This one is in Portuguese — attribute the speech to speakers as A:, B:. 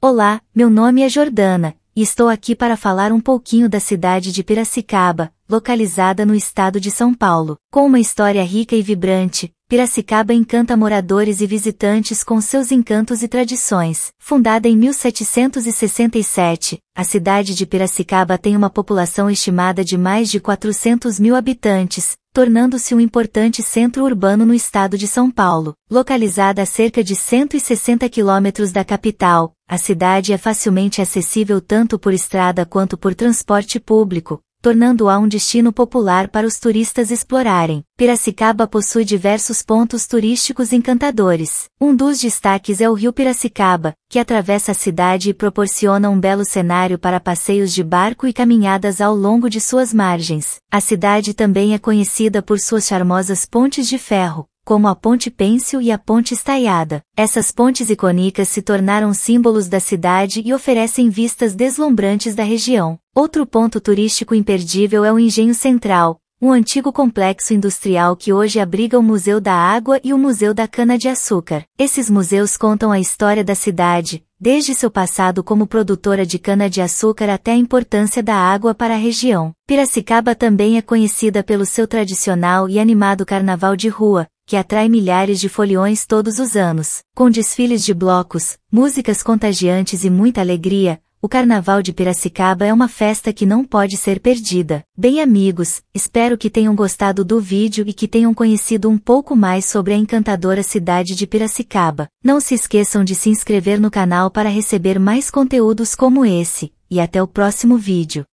A: Olá, meu nome é Jordana, e estou aqui para falar um pouquinho da cidade de Piracicaba, localizada no estado de São Paulo. Com uma história rica e vibrante, Piracicaba encanta moradores e visitantes com seus encantos e tradições. Fundada em 1767, a cidade de Piracicaba tem uma população estimada de mais de 400 mil habitantes, tornando-se um importante centro urbano no estado de São Paulo. Localizada a cerca de 160 quilômetros da capital, a cidade é facilmente acessível tanto por estrada quanto por transporte público, tornando-a um destino popular para os turistas explorarem. Piracicaba possui diversos pontos turísticos encantadores. Um dos destaques é o rio Piracicaba, que atravessa a cidade e proporciona um belo cenário para passeios de barco e caminhadas ao longo de suas margens. A cidade também é conhecida por suas charmosas pontes de ferro, como a Ponte Pêncil e a Ponte Estaiada. Essas pontes icônicas se tornaram símbolos da cidade e oferecem vistas deslumbrantes da região. Outro ponto turístico imperdível é o Engenho Central, um antigo complexo industrial que hoje abriga o Museu da Água e o Museu da Cana-de-Açúcar. Esses museus contam a história da cidade, desde seu passado como produtora de cana-de-açúcar até a importância da água para a região. Piracicaba também é conhecida pelo seu tradicional e animado carnaval de rua, que atrai milhares de foliões todos os anos. Com desfiles de blocos, músicas contagiantes e muita alegria, o Carnaval de Piracicaba é uma festa que não pode ser perdida. Bem amigos, espero que tenham gostado do vídeo e que tenham conhecido um pouco mais sobre a encantadora cidade de Piracicaba. Não se esqueçam de se inscrever no canal para receber mais conteúdos como esse, e até o próximo vídeo.